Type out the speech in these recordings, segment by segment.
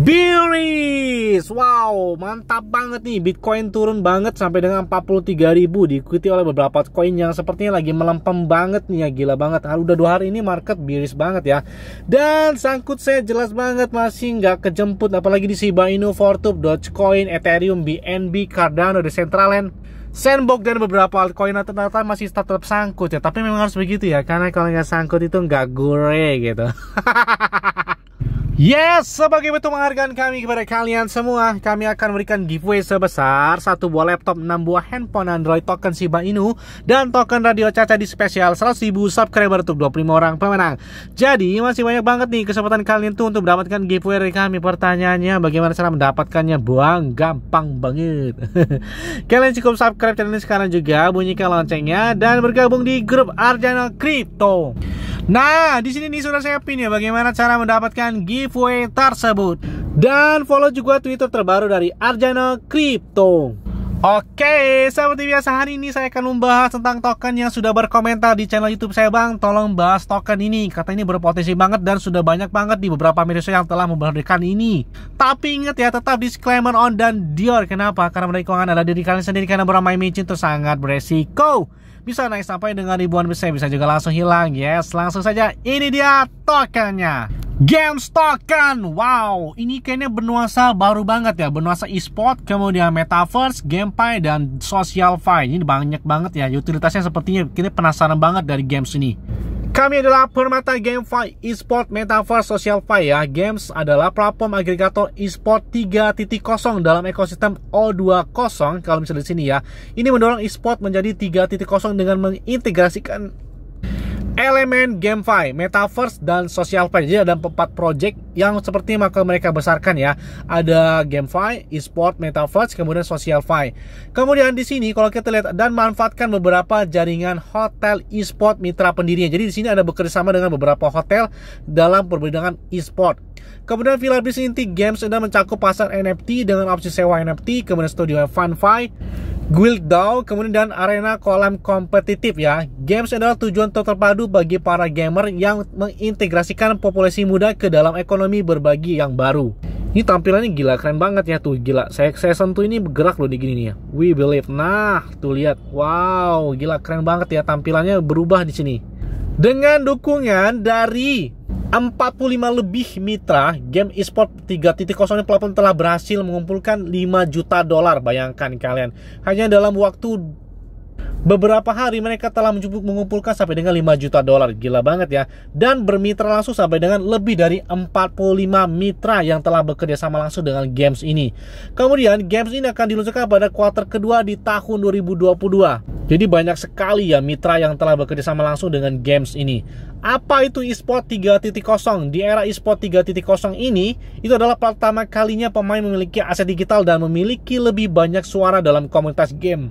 Bearish Wow mantap banget nih Bitcoin turun banget sampai dengan 43.000 Diikuti oleh beberapa koin yang sepertinya lagi melempem banget nih ya Gila banget Nah, udah dua hari ini market bearish banget ya Dan sangkut saya jelas banget masih nggak kejemput Apalagi di Shiba Inu, Fortube, Dogecoin, Ethereum, BNB, Cardano, Decentraland Sandbox dan beberapa altcoin ternyata masih tetap sangkut ya Tapi memang harus begitu ya Karena kalau nggak sangkut itu nggak gure gitu Yes, sebagai bentuk penghargaan kami kepada kalian semua, kami akan memberikan giveaway sebesar satu buah laptop, 6 buah handphone Android token Shiba Inu, dan token radio Caca di spesial 100.000 subscriber untuk 25 orang pemenang. Jadi, masih banyak banget nih kesempatan kalian tuh untuk mendapatkan giveaway dari kami. Pertanyaannya, bagaimana cara mendapatkannya? Buang gampang banget. kalian cukup subscribe channel ini sekarang juga, bunyikan loncengnya, dan bergabung di grup Arjana Crypto. Nah, di sini nih sudah saya pin ya bagaimana cara mendapatkan giveaway tersebut. Dan follow juga Twitter terbaru dari Arjana Crypto. Oke, seperti biasa hari ini saya akan membahas tentang token yang sudah berkomentar di channel YouTube saya Bang. Tolong bahas token ini, kata ini berpotensi banget dan sudah banyak banget di beberapa media sosial yang telah memberikan ini. Tapi ingat ya, tetap disclaimer on dan Dior. Kenapa? Karena mereka keuangan adalah diri kalian sendiri karena bermain micin itu sangat beresiko bisa naik sampai dengan ribuan persen, bisa juga langsung hilang. Yes, langsung saja. Ini dia tokennya. game token, wow, ini kayaknya benuasa baru banget ya, benuasa e-sport, kemudian metaverse, gamepay, dan social fi. Ini banyak banget ya, utilitasnya sepertinya kita penasaran banget dari games ini. Kami adalah Permata GameFi eSport Metaverse Social Fi ya. Games adalah platform agregator eSport 3.0 dalam ekosistem O20 kalau misalnya di sini ya. Ini mendorong eSport menjadi 3.0 dengan mengintegrasikan elemen GameFi, Metaverse, dan Social Plan. Jadi ada empat project yang seperti maka mereka besarkan ya. Ada GameFi, eSport, Metaverse, kemudian Social Kemudian di sini kalau kita lihat dan manfaatkan beberapa jaringan hotel eSport mitra pendirinya. Jadi di sini ada bekerjasama dengan beberapa hotel dalam perbedaan eSport. Kemudian Villa Business Inti Games sudah mencakup pasar NFT dengan opsi sewa NFT, kemudian studio FunFi, Guild DAO kemudian dan arena kolam kompetitif ya. Games adalah tujuan terpadu bagi para gamer yang mengintegrasikan populasi muda ke dalam ekonomi berbagi yang baru. Ini tampilannya gila, keren banget ya tuh, gila. Saya, saya sentuh ini bergerak loh di gini nih ya. We believe. Nah, tuh lihat. Wow, gila keren banget ya tampilannya berubah di sini dengan dukungan dari 45 lebih mitra game esports 3.0 platform telah berhasil mengumpulkan 5 juta dolar bayangkan kalian hanya dalam waktu Beberapa hari mereka telah mengumpulkan sampai dengan 5 juta dolar, gila banget ya. Dan bermitra langsung sampai dengan lebih dari 45 mitra yang telah bekerja sama langsung dengan games ini. Kemudian games ini akan diluncurkan pada kuarter kedua di tahun 2022. Jadi banyak sekali ya mitra yang telah bekerja sama langsung dengan games ini. Apa itu eSport 3.0? Di era eSport 3.0 ini, itu adalah pertama kalinya pemain memiliki aset digital dan memiliki lebih banyak suara dalam komunitas game.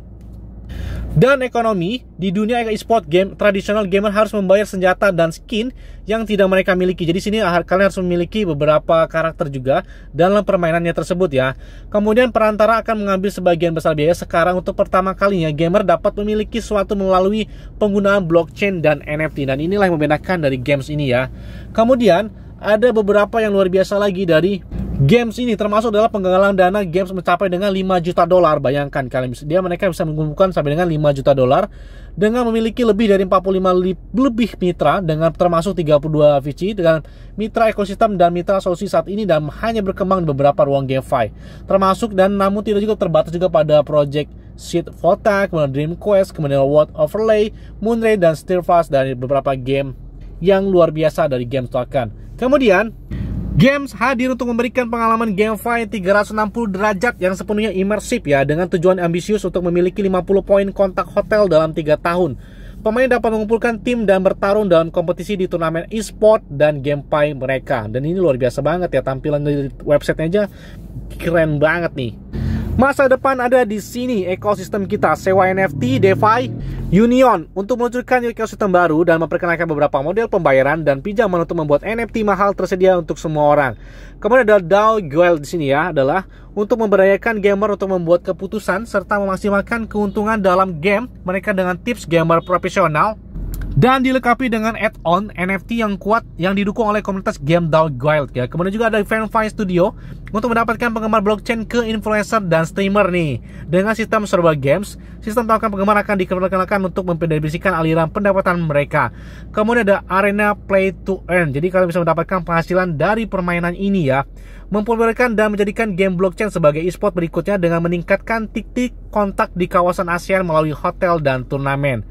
Dan ekonomi, di dunia e-sport game, tradisional gamer harus membayar senjata dan skin yang tidak mereka miliki. Jadi sini ah, kalian harus memiliki beberapa karakter juga dalam permainannya tersebut ya. Kemudian perantara akan mengambil sebagian besar biaya. Sekarang untuk pertama kalinya gamer dapat memiliki suatu melalui penggunaan blockchain dan NFT. Dan inilah yang membedakan dari games ini ya. Kemudian ada beberapa yang luar biasa lagi dari games ini termasuk adalah penggalangan dana games mencapai dengan 5 juta dolar bayangkan kalian bisa dia mereka bisa mengumpulkan sampai dengan 5 juta dolar dengan memiliki lebih dari 45 lebih mitra dengan termasuk 32 VC dengan mitra ekosistem dan mitra solusi saat ini dan hanya berkembang di beberapa ruang GameFi termasuk dan namun tidak juga terbatas juga pada project Seed Vota, kemudian Dream Quest, kemudian World Overlay, Moonray, dan Steelfast dari beberapa game yang luar biasa dari game akan. Kemudian, Games hadir untuk memberikan pengalaman gamefi 360 derajat yang sepenuhnya imersif ya dengan tujuan ambisius untuk memiliki 50 poin kontak hotel dalam 3 tahun. Pemain dapat mengumpulkan tim dan bertarung dalam kompetisi di turnamen e-sport dan gamefi mereka. Dan ini luar biasa banget ya tampilan dari websitenya aja keren banget nih. Masa depan ada di sini ekosistem kita sewa NFT, DeFi, Union untuk meluncurkan ekosistem baru dan memperkenalkan beberapa model pembayaran dan pinjaman untuk membuat NFT mahal tersedia untuk semua orang. Kemudian ada Dow Guild di sini ya adalah untuk memberdayakan gamer untuk membuat keputusan serta memaksimalkan keuntungan dalam game mereka dengan tips gamer profesional dan dilengkapi dengan add-on NFT yang kuat yang didukung oleh komunitas game Dow Guild ya. Kemudian juga ada FanFi Studio untuk mendapatkan penggemar blockchain ke influencer dan streamer nih. Dengan sistem serba games, sistem tawakan penggemar akan diperkenalkan untuk mempedefinisikan aliran pendapatan mereka. Kemudian ada arena play to earn. Jadi kalian bisa mendapatkan penghasilan dari permainan ini ya. Mempopulerkan dan menjadikan game blockchain sebagai e-sport berikutnya dengan meningkatkan titik kontak di kawasan ASEAN melalui hotel dan turnamen.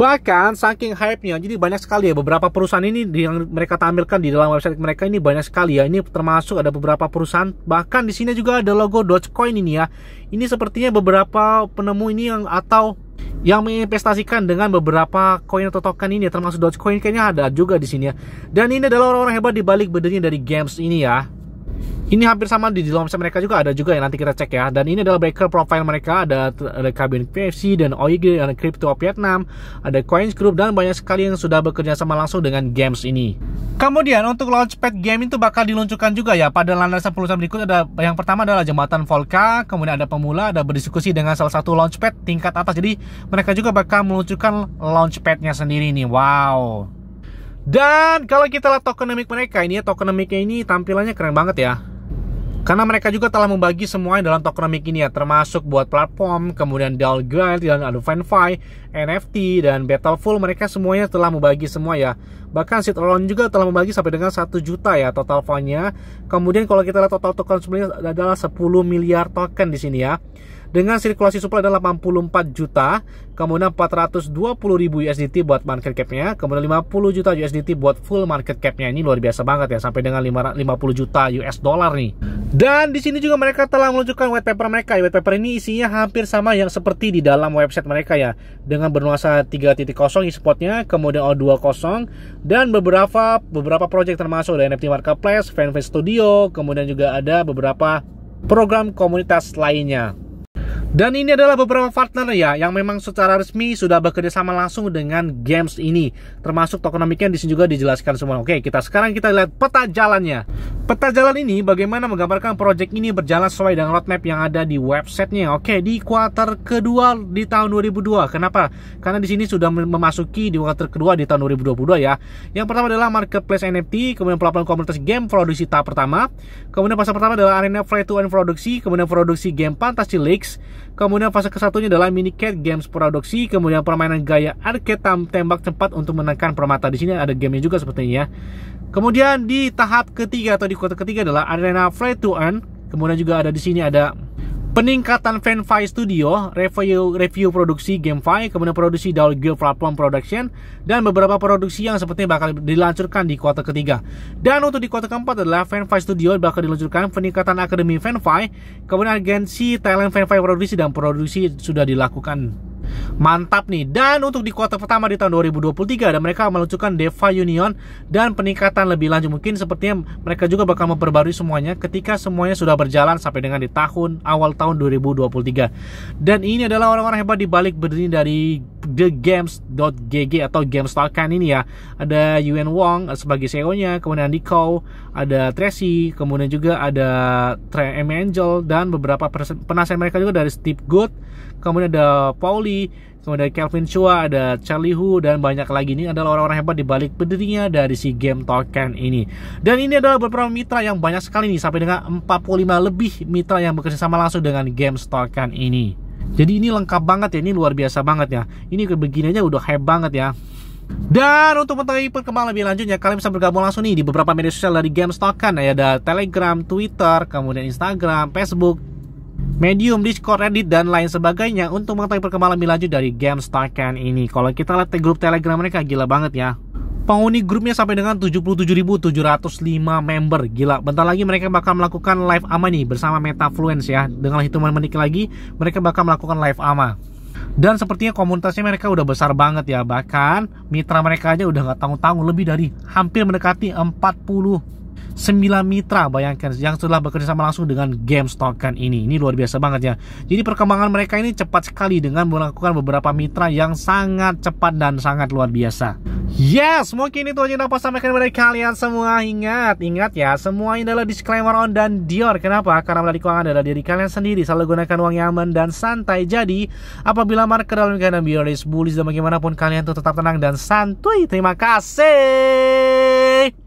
Bahkan saking hype-nya, jadi banyak sekali ya beberapa perusahaan ini yang mereka tampilkan di dalam website mereka ini banyak sekali ya. Ini termasuk ada beberapa perusahaan, bahkan di sini juga ada logo Dogecoin ini ya. Ini sepertinya beberapa penemu ini yang atau yang menginvestasikan dengan beberapa koin atau token ini ya, termasuk Dogecoin kayaknya ada juga di sini ya. Dan ini adalah orang-orang hebat di balik berdirinya dari games ini ya. Ini hampir sama di, di lompset mereka juga ada juga yang nanti kita cek ya. Dan ini adalah breaker profile mereka ada ada Cabin PFC dan OIG, ada Crypto Vietnam, ada Coins Group dan banyak sekali yang sudah bekerja sama langsung dengan games ini. Kemudian untuk launchpad game itu bakal diluncurkan juga ya pada landasan perusahaan berikut ada yang pertama adalah jembatan Volca, kemudian ada pemula, ada berdiskusi dengan salah satu launchpad tingkat atas. Jadi mereka juga bakal meluncurkan launchpadnya sendiri nih. Wow. Dan kalau kita lihat tokenomik mereka, ini ya ini tampilannya keren banget ya. Karena mereka juga telah membagi semuanya dalam tokenomics ini ya, termasuk buat platform, kemudian Dalgrind, dan FanFi, NFT, dan Battleful, mereka semuanya telah membagi semua ya. Bahkan Alone juga telah membagi sampai dengan 1 juta ya total fundnya. Kemudian kalau kita lihat total token sebenarnya adalah 10 miliar token di sini ya dengan sirkulasi supply adalah 84 juta, kemudian 420 ribu USDT buat market capnya, kemudian 50 juta USDT buat full market capnya ini luar biasa banget ya sampai dengan 50 juta US dollar nih. Dan di sini juga mereka telah meluncurkan white paper mereka. White paper ini isinya hampir sama yang seperti di dalam website mereka ya, dengan bernuansa 3.0 e-sportnya, kemudian O20 dan beberapa beberapa project termasuk dari NFT marketplace, fanfest studio, kemudian juga ada beberapa program komunitas lainnya. Dan ini adalah beberapa partner ya yang memang secara resmi sudah bekerja sama langsung dengan games ini. Termasuk tokenomiknya di sini juga dijelaskan semua. Oke, kita sekarang kita lihat peta jalannya. Peta jalan ini bagaimana menggambarkan project ini berjalan sesuai dengan roadmap yang ada di websitenya. Oke, di kuarter kedua di tahun 2002. Kenapa? Karena di sini sudah memasuki di kuarter kedua di tahun 2022 ya. Yang pertama adalah marketplace NFT, kemudian pelaporan komunitas game produksi tahap pertama. Kemudian pasar pertama adalah arena free to end produksi, kemudian produksi game Fantasy Leagues Kemudian fase kesatunya adalah mini cat games produksi, kemudian permainan gaya arcade tembak cepat untuk menekan permata. Di sini ada gamenya juga sepertinya. Ya. Kemudian di tahap ketiga atau di kota ketiga adalah arena free to earn. Kemudian juga ada di sini ada peningkatan Fanfy Studio, review review produksi Gamefy, kemudian produksi Geo Platform Production, dan beberapa produksi yang sepertinya bakal dilancurkan di kuota ketiga. Dan untuk di kuota keempat adalah Fanfy Studio bakal diluncurkan peningkatan Akademi Fanfy, kemudian agensi talent Fanfy produksi dan produksi sudah dilakukan Mantap nih. Dan untuk di kuartal pertama di tahun 2023 dan mereka meluncurkan Deva Union dan peningkatan lebih lanjut mungkin sepertinya mereka juga bakal memperbarui semuanya ketika semuanya sudah berjalan sampai dengan di tahun awal tahun 2023. Dan ini adalah orang-orang hebat di balik berdiri dari thegames.gg atau Game kan ini ya. Ada Yuan Wong sebagai CEO-nya, kemudian Andy Nico, ada Tracy, kemudian juga ada Trey eh, Angel dan beberapa penasihat mereka juga dari Steve Good, kemudian ada Pauli, kemudian ada Kelvin Chua, ada Charlie Hu dan banyak lagi ini adalah orang-orang hebat di balik pendirinya dari si Game Token ini. Dan ini adalah beberapa mitra yang banyak sekali nih sampai dengan 45 lebih mitra yang bekerja sama langsung dengan Game Token ini. Jadi ini lengkap banget ya, ini luar biasa banget ya. Ini kebeginiannya udah hype banget ya. Dan untuk mengetahui perkembangan lebih lanjutnya, kalian bisa bergabung langsung nih di beberapa media sosial dari GameStop kan ya. Ada Telegram, Twitter, kemudian Instagram, Facebook, Medium, Discord, Reddit, dan lain sebagainya untuk mengetahui perkembangan lebih lanjut dari GameStop kan ini. Kalau kita lihat grup Telegram mereka gila banget ya penghuni grupnya sampai dengan 77.705 member. Gila, bentar lagi mereka bakal melakukan live AMA nih bersama Metafluence ya. Dengan hitungan menit lagi, mereka bakal melakukan live AMA. Dan sepertinya komunitasnya mereka udah besar banget ya. Bahkan mitra mereka aja udah nggak tanggung-tanggung lebih dari hampir mendekati 40 9 mitra bayangkan yang sudah bekerja sama langsung dengan Game kan ini ini luar biasa banget ya jadi perkembangan mereka ini cepat sekali dengan melakukan beberapa mitra yang sangat cepat dan sangat luar biasa Yes, mungkin itu aja yang dapat sampaikan kepada kalian semua. Ingat, ingat ya, semua ini adalah disclaimer on dan Dior. Kenapa? Karena melalui keuangan adalah diri kalian sendiri. Selalu gunakan uang yang aman dan santai. Jadi, apabila market dalam keadaan Dior is bullish dan bagaimanapun kalian tuh tetap tenang dan santuy. Terima kasih.